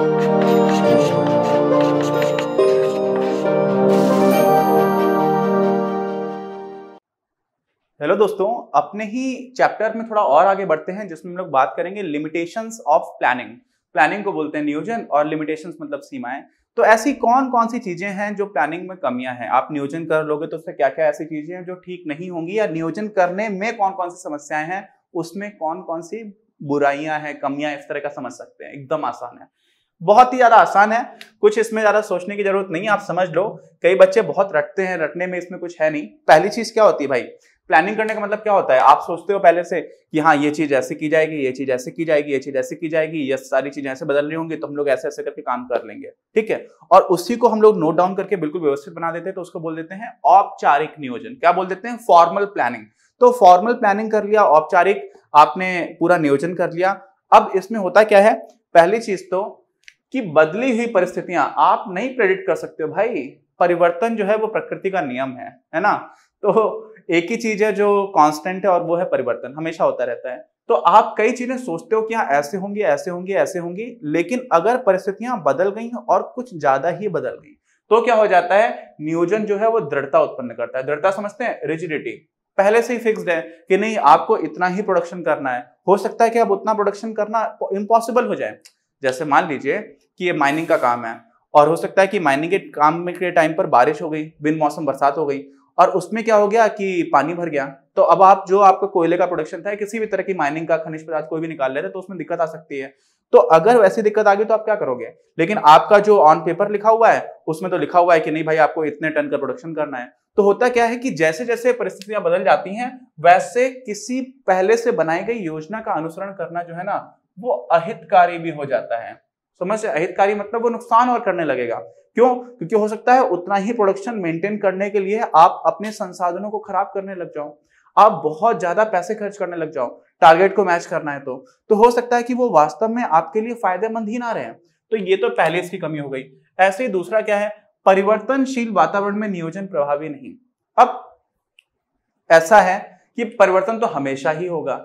hello दोस्तों अपने ही chapter में थोड़ा और आगे बढ़ते हैं जिसमें हम लोग बात करेंगे लिमिटेशंस ऑफ प्लानिंग प्लानिंग को बोलते हैं नियोजन और लिमिटेशंस मतलब सीमाएं तो ऐसी कौन कौन सी चीजें हैं जो प्लानिंग में कमियां हैं आप नियोजन कर लोगे तो उससे क्या क्या ऐसी चीजें हैं जो ठीक नहीं होंगी या नियोजन करने में कौन कौन सी समस्याएं हैं उसमें कौन कौन सी बुराइयां हैं कमियां इस तरह का समझ सकते हैं एकदम आसान है बहुत ही ज़्यादा आसान है कुछ इसमें ज़्यादा सोचने की जरूरत नहीं आप समझ लो कई बच्चे बहुत रटते हैं रटने में इसमें कुछ है नहीं पहली चीज़ क्या होती है भाई प्लानिंग करने का मतलब क्या होता है आप सोचते हो पहले से कि हाँ ये चीज़ ऐसे की जाएगी ये चीज़ ऐसे की जाएगी ये चीज़ ऐसे की जाएगी ये सारी चीज़ें ऐसे बदल रही होंगी तो हम लोग ऐसे ऐसे करके काम कर लेंगे ठीक है और उसी को हम लोग नोट डाउन करके बिल्कुल व्यवस्थित बना देते हैं तो उसको बोल देते हैं औपचारिक नियोजन क्या बोल देते हैं फॉर्मल प्लानिंग तो फॉर्मल प्लानिंग कर लिया औपचारिक आपने पूरा नियोजन कर लिया अब इसमें होता क्या है पहली चीज तो कि बदली हुई परिस्थितियां आप नहीं प्रेडिक्ट कर सकते हो भाई परिवर्तन जो है वो प्रकृति का नियम है है ना तो एक ही चीज है जो कांस्टेंट है और वो है परिवर्तन हमेशा होता रहता है तो आप कई चीजें सोचते हो कि हाँ ऐसे होंगी ऐसे होंगी ऐसे होंगी लेकिन अगर परिस्थितियां बदल गई और कुछ ज्यादा ही बदल गई तो क्या हो जाता है नियोजन जो है वो दृढ़ता उत्पन्न करता है दृढ़ता समझते हैं रिजिडिटी पहले से ही फिक्स्ड है कि नहीं आपको इतना ही प्रोडक्शन करना है हो सकता है कि आप उतना प्रोडक्शन करना इम्पॉसिबल हो जाए जैसे मान लीजिए कि ये माइनिंग का काम है और हो सकता है कि माइनिंग के काम के टाइम पर बारिश हो गई बिन मौसम बरसात हो गई और उसमें क्या हो गया कि पानी भर गया तो अब आप जो आपका कोयले का प्रोडक्शन था किसी भी तरह की माइनिंग का खनिज पदार्थ कोई भी निकाल रहे तो उसमें दिक्कत आ सकती है तो अगर वैसी दिक्कत आ गई तो आप क्या करोगे लेकिन आपका जो ऑन पेपर लिखा हुआ है उसमें तो लिखा हुआ है कि नहीं भाई आपको इतने टन का प्रोडक्शन करना है तो होता क्या है कि जैसे जैसे परिस्थितियां बदल जाती हैं वैसे किसी पहले से बनाई गई योजना का अनुसरण करना जो है ना वो अहितकारी भी हो जाता है समझ से अहितकारी मतलब वो नुकसान और करने लगेगा क्यों क्योंकि हो सकता है उतना ही प्रोडक्शन मेंटेन करने के लिए आप अपने संसाधनों को खराब करने लग जाओ आप बहुत ज्यादा पैसे खर्च करने लग जाओ टारगेट को मैच करना है तो तो हो सकता है कि वो वास्तव में आपके लिए फायदेमंद ही ना रहे तो ये तो पहले इसकी कमी हो गई ऐसे ही दूसरा क्या है परिवर्तनशील वातावरण में नियोजन प्रभावी नहीं अब ऐसा है कि परिवर्तन तो हमेशा ही होगा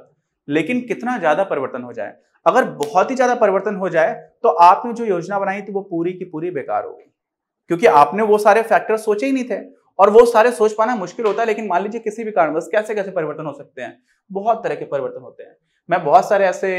लेकिन कितना ज्यादा परिवर्तन हो जाए अगर बहुत ही ज्यादा परिवर्तन हो जाए तो आपने जो योजना बनाई थी वो पूरी की पूरी बेकार हो गई क्योंकि आपने वो सारे फैक्टर सोचे ही नहीं थे और वो सारे सोच पाना मुश्किल होता है लेकिन मान लीजिए किसी भी कारणवश कैसे कैसे परिवर्तन हो सकते हैं बहुत तरह के परिवर्तन होते हैं मैं बहुत सारे ऐसे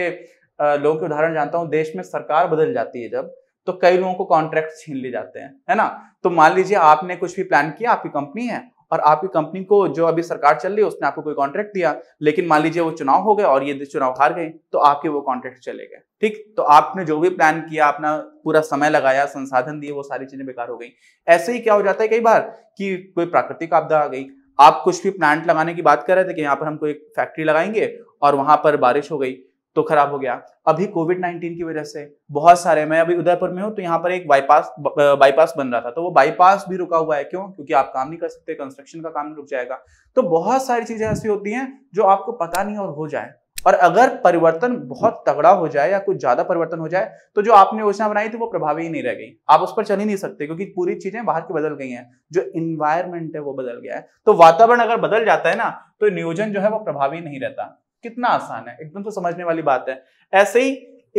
लोगों के उदाहरण जानता हूँ देश में सरकार बदल जाती है जब तो कई लोगों को कॉन्ट्रैक्ट छीन लिए जाते हैं है ना तो मान लीजिए आपने कुछ भी प्लान किया आपकी कंपनी है और आपकी कंपनी को जो अभी सरकार चल रही है उसने आपको कोई कॉन्ट्रैक्ट दिया लेकिन मान लीजिए वो चुनाव हो गए और ये चुनाव हार गए तो आपके वो कॉन्ट्रैक्ट चले गए ठीक तो आपने जो भी प्लान किया अपना पूरा समय लगाया संसाधन दिए वो सारी चीजें बेकार हो गई ऐसे ही क्या हो जाता है कई बार कि कोई प्राकृतिक आपदा आ गई आप कुछ भी प्लांट लगाने की बात कर रहे थे कि यहाँ पर हम कोई फैक्ट्री लगाएंगे और वहां पर बारिश हो गई तो खराब हो गया अभी कोविड नाइनटीन की वजह से बहुत सारे मैं अभी उदयपुर में हूँ तो यहाँ पर एक बाईपास बाईपास बन रहा था तो वो बाईपास भी रुका हुआ है क्यों क्योंकि आप काम नहीं कर सकते कंस्ट्रक्शन का काम रुक जाएगा तो बहुत सारी चीजें ऐसी होती हैं जो आपको पता नहीं और हो जाए और अगर परिवर्तन बहुत तगड़ा हो जाए या कुछ ज्यादा परिवर्तन हो जाए तो जो आपने योजना बनाई थी वो प्रभावी ही नहीं रह गई आप उस पर चल ही नहीं सकते क्योंकि पूरी चीजें बाहर की बदल गई हैं जो इन्वायरमेंट है वो बदल गया है तो वातावरण अगर बदल जाता है ना तो नियोजन जो है वो प्रभावी नहीं रहता कितना आसान है एकदम से समझने वाली बात है ऐसे ही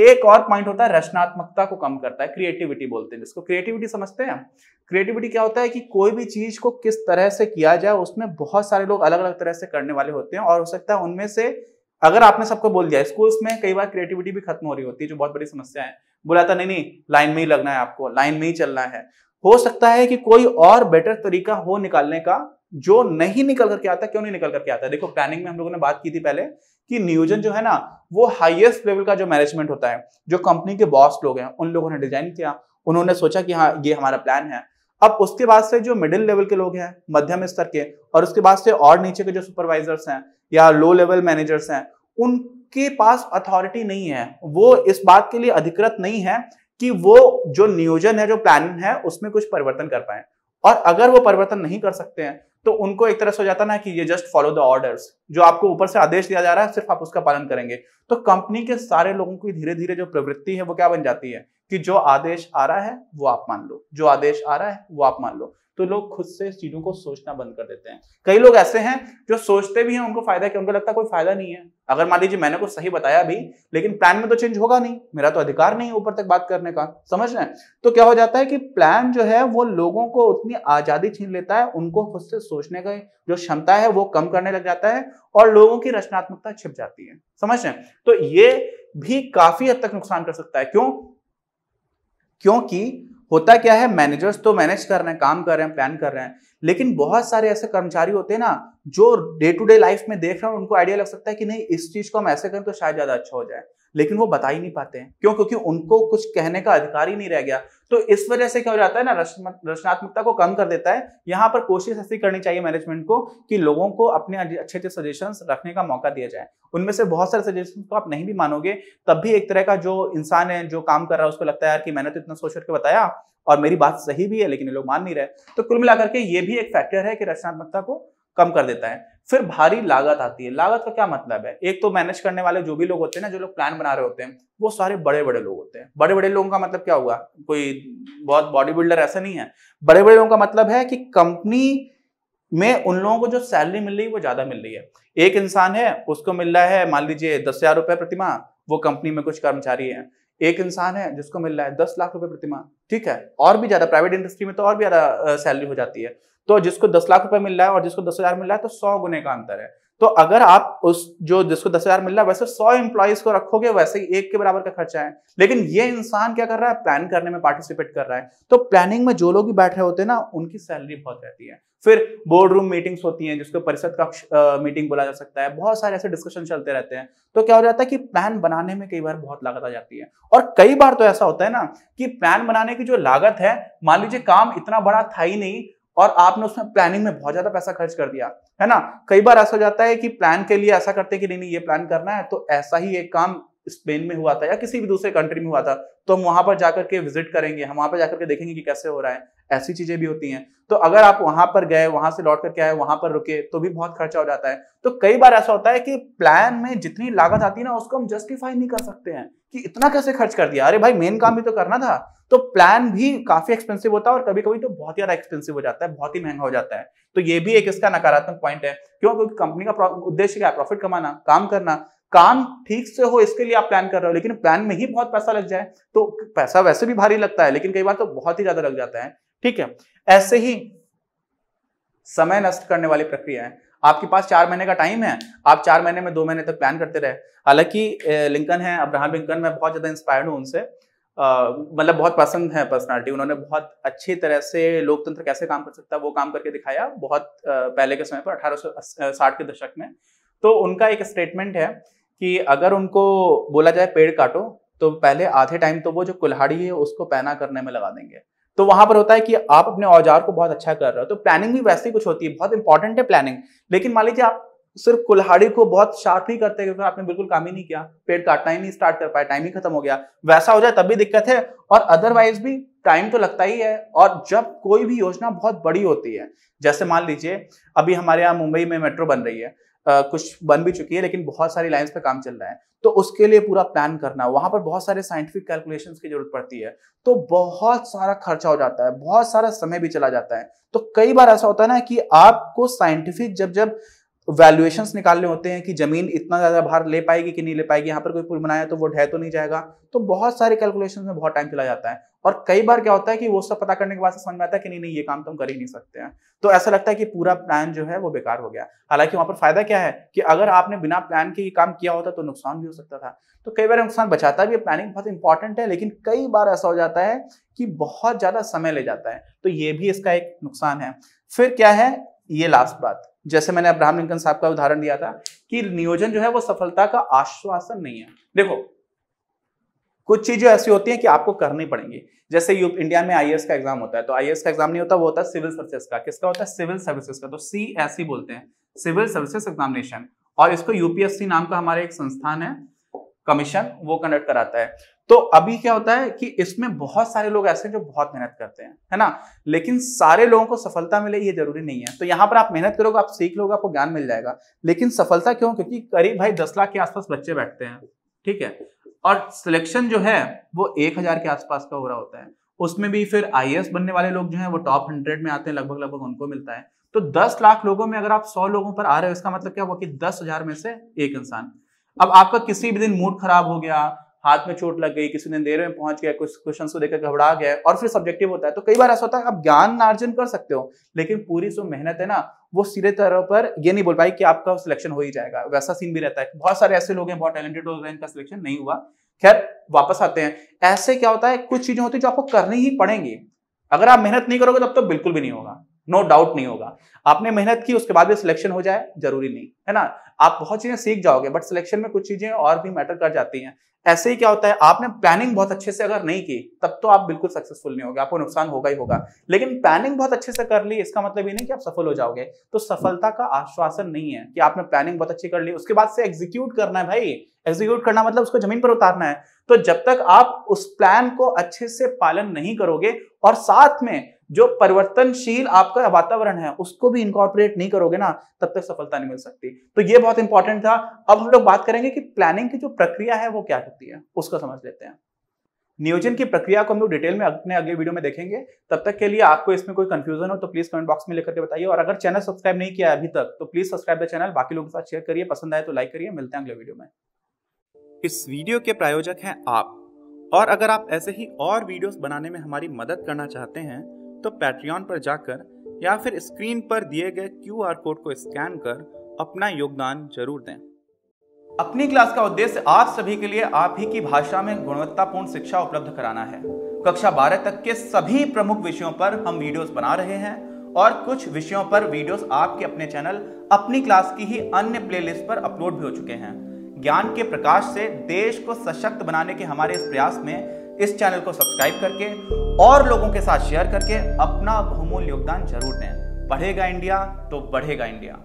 एक और पॉइंट होता है रचनात्मकता को कम करता है क्रिएटिविटी बोलते हैं जिसको क्रिएटिविटी समझते हैं क्रिएटिविटी क्या होता है कि कोई भी चीज को किस तरह से किया जाए उसमें बहुत सारे लोग अलग अलग तरह से करने वाले होते हैं और हो सकता है उनमें से अगर आपने सबको बोल दिया स्कूल्स में कई बार क्रिएटिविटी भी खत्म हो रही होती है जो बहुत बड़ी समस्या है बोला था नहीं नहीं लाइन में ही लगना है आपको लाइन में ही चलना है हो सकता है कि कोई और बेटर तरीका हो निकालने का जो नहीं निकल करके आता क्यों नहीं निकल करके आता देखो प्लानिंग में हम लोगों ने बात की थी पहले कि नियोजन जो है ना वो हाईएस्ट लेवल का जो मैनेजमेंट होता है जो कंपनी के बॉस लोग हैं उन लोगों ने डिजाइन किया उन्होंने सोचा कि हाँ ये हमारा प्लान है अब उसके बाद से जो मिडिल लेवल के लोग हैं मध्यम स्तर के और उसके बाद से और नीचे के जो सुपरवाइजर्स हैं या लो लेवल मैनेजर्स हैं उनके पास अथॉरिटी नहीं है वो इस बात के लिए अधिकृत नहीं है कि वो जो नियोजन है जो प्लानिंग है उसमें कुछ परिवर्तन कर पाए और अगर वो परिवर्तन नहीं कर सकते हैं तो उनको एक तरह से हो जाता ना कि ये जस्ट फॉलो द ऑर्डर्स जो आपको ऊपर से आदेश दिया जा रहा है सिर्फ आप उसका पालन करेंगे तो कंपनी के सारे लोगों की धीरे धीरे जो प्रवृत्ति है वो क्या बन जाती है कि जो आदेश आ रहा है वो आप मान लो जो आदेश आ रहा है वो आप मान लो तो लोग खुद से चीजों को सोचना बंद कर देते हैं कई लोग ऐसे हैं जो सोचते भी हैं उनको फायदा क्या उनको लगता है कोई फायदा नहीं है अगर मान लीजिए मैंने कुछ सही बताया भी लेकिन प्लान में तो चेंज होगा नहीं मेरा तो अधिकार नहीं है ऊपर तक बात करने का समझ रहे हैं तो क्या हो जाता है कि प्लान जो है वो लोगों को उतनी आजादी छीन लेता है उनको खुद से सोचने का जो क्षमता है वो कम करने लग जाता है और लोगों की रचनात्मकता छिप जाती है समझ रहे हैं तो ये भी काफी हद तक नुकसान कर सकता है क्यों क्योंकि होता क्या है मैनेजर्स तो मैनेज कर रहे हैं काम कर रहे हैं प्लान कर रहे हैं लेकिन बहुत सारे ऐसे कर्मचारी होते हैं ना जो डे टू डे लाइफ में देख रहे हैं उनको आइडिया लग सकता है कि नहीं इस चीज को हम ऐसे करें तो शायद ज्यादा अच्छा हो जाए लेकिन वो बता ही नहीं पाते हैं क्यों क्योंकि उनको कुछ कहने का अधिकार ही नहीं रह गया तो इस वजह से क्या हो जाता है ना रचनात्मकता को कम कर देता है यहाँ पर कोशिश ऐसी करनी चाहिए मैनेजमेंट को कि लोगों को अपने अच्छे अच्छे सजेशन रखने का मौका दिया जाए उनमें से बहुत सारे सजेशन को आप नहीं भी मानोगे तब भी एक तरह का जो इंसान है जो काम कर रहा है उसको लगता है यार कि मैंने तो इतना सोच करके बताया और मेरी बात सही भी है लेकिन ये लोग मान नहीं रहे तो कुल मिलाकर के ये भी एक फैक्टर है कि रचनात्मकता को कम कर देता है फिर भारी लागत आती है लागत का क्या मतलब है एक तो मैनेज करने वाले जो भी लोग होते हैं ना जो लोग प्लान बना रहे होते हैं वो सारे बड़े बड़े लोग होते हैं बड़े बड़े लोगों का मतलब क्या होगा कोई बहुत बॉडी बिल्डर ऐसा नहीं है बड़े बड़े लोगों का मतलब है कि कंपनी में उन लोगों को जो सैलरी मिल रही है वो ज्यादा मिल रही है एक इंसान है उसको मिल रहा है मान लीजिए दस हजार रुपए प्रतिमा वो कंपनी में कुछ कर्मचारी है एक इंसान है जिसको मिल रहा है दस लाख रुपए प्रतिमा ठीक है और भी ज्यादा प्राइवेट इंडस्ट्री में तो और भी ज्यादा सैलरी हो जाती है तो जिसको दस लाख रुपए मिल रहा है और जिसको दस हजार मिल रहा है तो सौ गुने का अंतर है तो अगर आप उस जो जिसको दस हजार मिल रहा है वैसे सौ एम्प्लॉयज को रखोगे वैसे ही एक के बराबर का खर्चा है लेकिन ये इंसान क्या कर रहा है प्लान करने में पार्टिसिपेट कर रहा है तो प्लानिंग में जो लोग भी बैठ रहे होते हैं ना उनकी सैलरी बहुत रहती है फिर बोर्ड रूम मीटिंग्स होती हैं जिसको परिषद कक्ष मीटिंग बोला जा सकता है बहुत सारे ऐसे डिस्कशन चलते रहते हैं तो क्या हो जाता है कि प्लान बनाने में कई बार बहुत लागत आ जाती है और कई बार तो ऐसा होता है ना कि प्लान बनाने की जो लागत है मान लीजिए काम इतना बड़ा था ही नहीं और आपने उसमें प्लानिंग में बहुत ज्यादा पैसा खर्च कर दिया है ना कई बार ऐसा हो जाता है कि प्लान के लिए ऐसा करते कि नहीं नहीं ये प्लान करना है तो ऐसा ही एक काम स्पेन में हुआ था या किसी भी दूसरे कंट्री में हुआ था तो हम वहां पर जाकर के विजिट करेंगे हम वहां पर जाकर के देखेंगे कि कैसे हो रहा है ऐसी चीजें भी होती हैं तो अगर आप वहां पर गए वहां से लौट करके आए वहां पर रुके तो भी बहुत खर्चा हो जाता है तो कई बार ऐसा होता है कि प्लान में जितनी लागत आती है ना उसको हम जस्टिफाई नहीं कर सकते हैं कि इतना कैसे खर्च कर दिया अरे भाई मेन काम भी तो करना था तो प्लान भी काफी एक्सपेंसिव होता है और कभी कभी तो बहुत ज्यादा एक्सपेंसिव हो जाता है बहुत ही महंगा हो जाता है तो ये भी एक इसका नकारात्मक पॉइंट है क्यों क्योंकि कंपनी का उद्देश्य क्या है प्रॉफिट कमाना काम करना काम ठीक से हो इसके लिए आप प्लान कर रहे हो लेकिन प्लान में ही बहुत पैसा लग जाए तो पैसा वैसे भी भारी लगता है लेकिन कई बार तो बहुत ही ज्यादा लग जाता है ठीक है ऐसे ही समय नष्ट करने वाली प्रक्रिया है आपके पास चार महीने का टाइम है आप चार महीने में दो महीने तक प्लान करते रहे हालांकि लिंकन है अब्राहम लिंकन मैं बहुत ज्यादा इंस्पायर्ड हूँ उनसे मतलब बहुत पसंद है पर्सनालिटी उन्होंने बहुत अच्छी तरह से लोकतंत्र कैसे काम कर सकता है वो काम करके दिखाया बहुत पहले के समय पर अठारह साठ के दशक में तो उनका एक स्टेटमेंट है कि अगर उनको बोला जाए पेड़ काटो तो पहले आधे टाइम तो वो जो कुल्हाड़ी है उसको पैना करने में लगा देंगे तो वहां पर होता है कि आप अपने औजार को बहुत अच्छा कर रहे हो तो प्लानिंग भी वैसे ही कुछ होती है बहुत इंपॉर्टेंट है प्लानिंग लेकिन मान लीजिए आप सिर्फ कुल्हाड़ी को बहुत शार्प ही करते क्योंकि आपने बिल्कुल काम ही नहीं किया पेड़ काटना ही नहीं स्टार्ट कर पाया टाइम ही खत्म हो गया वैसा हो जाए तब भी दिक्कत है और अदरवाइज भी टाइम तो लगता ही है और जब कोई भी योजना बहुत बड़ी होती है जैसे मान लीजिए अभी हमारे यहाँ मुंबई में मेट्रो बन रही है आ, कुछ बन भी चुकी है लेकिन बहुत सारी लाइन्स पर काम चल रहा है तो उसके लिए पूरा प्लान करना वहां पर बहुत सारे साइंटिफिक कैलकुलेशन की जरूरत पड़ती है तो बहुत सारा खर्चा हो जाता है बहुत सारा समय भी चला जाता है तो कई बार ऐसा होता है ना कि आपको साइंटिफिक जब जब वैल्युएशन निकालने होते हैं कि जमीन इतना ज़्यादा भार ले पाएगी कि नहीं ले पाएगी यहाँ पर कोई पुल बनाया तो वो ढह तो नहीं जाएगा तो बहुत सारे कैलकुलेशन में बहुत टाइम चला जाता है और कई बार क्या होता है कि वो सब पता करने के बाद समझ में आता है कि नहीं नहीं ये काम तो हम कर ही नहीं सकते हैं तो ऐसा लगता है कि पूरा प्लान जो है वो बेकार हो गया हालांकि वहां पर फायदा क्या है कि अगर आपने बिना प्लान के ये काम किया होता तो नुकसान भी हो सकता था तो कई बार नुकसान बचाता भी है प्लानिंग बहुत इंपॉर्टेंट है लेकिन कई बार ऐसा हो जाता है कि बहुत ज़्यादा समय ले जाता है तो ये भी इसका एक नुकसान है फिर क्या है ये लास्ट बात जैसे मैंने अब्राहम लिंकन साहब का उदाहरण दिया था कि नियोजन जो है वो सफलता का आश्वासन नहीं है देखो कुछ चीजें ऐसी होती हैं कि आपको करनी पड़ेंगी जैसे यू इंडिया में आईएएस का एग्जाम होता है तो आई का एग्जाम नहीं होता वो होता है सिविल सर्विसेज का किसका होता है सिविल सर्विसेज का तो सी एस e बोलते हैं सिविल सर्विसेज एग्जामिनेशन और इसको यूपीएससी नाम का हमारे एक संस्थान है कमीशन वो कंडक्ट कराता है तो अभी क्या होता है कि इसमें बहुत सारे लोग ऐसे हैं जो बहुत मेहनत करते हैं है ना लेकिन सारे लोगों को सफलता मिले ये जरूरी नहीं है तो यहाँ पर आप मेहनत करोगे आप सीख लोगे आपको ज्ञान मिल जाएगा लेकिन सफलता क्यों क्योंकि करीब भाई दस लाख के आसपास बच्चे बैठते हैं ठीक है और सिलेक्शन जो है वो एक हजार के आसपास का हो रहा होता है उसमें भी फिर आई बनने वाले लोग जो है वो टॉप हंड्रेड में आते हैं लगभग लगभग उनको मिलता है तो दस लाख लोगों में अगर आप सौ लोगों पर आ रहे हो इसका मतलब क्या हुआ कि दस हजार में से एक इंसान अब आपका किसी भी दिन मूड खराब हो गया हाथ में चोट लग गई किसी ने देर में पहुंच गया कुछ क्वेश्चन को देखकर घबरा गया और फिर सब्जेक्टिव होता है तो कई बार ऐसा होता है आप ज्ञान अर्जन कर सकते हो लेकिन पूरी जो मेहनत है ना वो सीधे तरह पर ये नहीं बोल पाई कि आपका सिलेक्शन हो ही जाएगा वैसा सीन भी रहता है बहुत सारे ऐसे लोग हैं बहुत टैलेंटेड लोग हैं इनका सिलेक्शन नहीं हुआ खैर वापस आते हैं ऐसे क्या होता है कुछ चीजें होती है जो आपको करनी ही पड़ेंगी अगर आप मेहनत नहीं करोगे तब तो बिल्कुल भी नहीं होगा नो डाउट नहीं होगा आपने मेहनत की उसके बाद भी सिलेक्शन हो जाए जरूरी नहीं है ना आप बहुत चीजें सीख जाओगे बट सिलेक्शन में कुछ चीजें और भी मैटर कर जाती हैं ऐसे ही क्या होता है आपने प्लानिंग बहुत अच्छे से अगर नहीं की तब तो आप बिल्कुल सक्सेसफुल नहीं होगा आपको नुकसान होगा ही होगा लेकिन प्लानिंग बहुत अच्छे से कर ली इसका मतलब ये नहीं कि आप सफल हो जाओगे तो सफलता का आश्वासन नहीं है कि आपने प्लानिंग बहुत अच्छी कर ली उसके बाद से एग्जीक्यूट करना है भाई एग्जीक्यूट करना मतलब उसको जमीन पर उतारना है तो जब तक आप उस प्लान को अच्छे से पालन नहीं करोगे और साथ में जो परिवर्तनशील आपका वातावरण है उसको भी इंकॉर्पोरेट नहीं करोगे ना तब तक सफलता नहीं मिल सकती तो ये बहुत इंपॉर्टेंट था अब हम लोग बात करेंगे कि प्लानिंग की जो प्रक्रिया है वो क्या होती है उसको समझ लेते हैं नियोजन की प्रक्रिया को हम लोग डिटेल में अपने अगले वीडियो में देखेंगे तब तक के लिए आपको इसमें कोई कंफ्यूजन हो तो प्लीज कमेंट बॉक्स में लेकर के बताइए और अगर चैनल सब्सक्राइब नहीं किया है अभी तक तो प्लीज सब्सक्राइब द चैनल बाकी लोगों के साथ शेयर करिए पसंद आए तो लाइक करिए मिलते हैं अगले वीडियो में इस वीडियो के प्रायोजक हैं आप और अगर आप ऐसे ही और वीडियोस बनाने में हमारी मदद करना चाहते हैं तो पैट्रियन पर जाकर या फिर स्क्रीन पर दिए गए क्यू कोड को स्कैन कर अपना योगदान जरूर दें अपनी क्लास का उद्देश्य आप सभी के लिए आप ही की भाषा में गुणवत्तापूर्ण शिक्षा उपलब्ध कराना है कक्षा 12 तक के सभी प्रमुख विषयों पर हम वीडियोस बना रहे हैं और कुछ विषयों पर वीडियोस आपके अपने चैनल अपनी क्लास की ही अन्य प्लेलिस्ट पर अपलोड भी हो चुके हैं ज्ञान के प्रकाश से देश को सशक्त बनाने के हमारे इस प्रयास में इस चैनल को सब्सक्राइब करके और लोगों के साथ शेयर करके अपना बहुमूल्य योगदान जरूर दें बढ़ेगा इंडिया तो बढ़ेगा इंडिया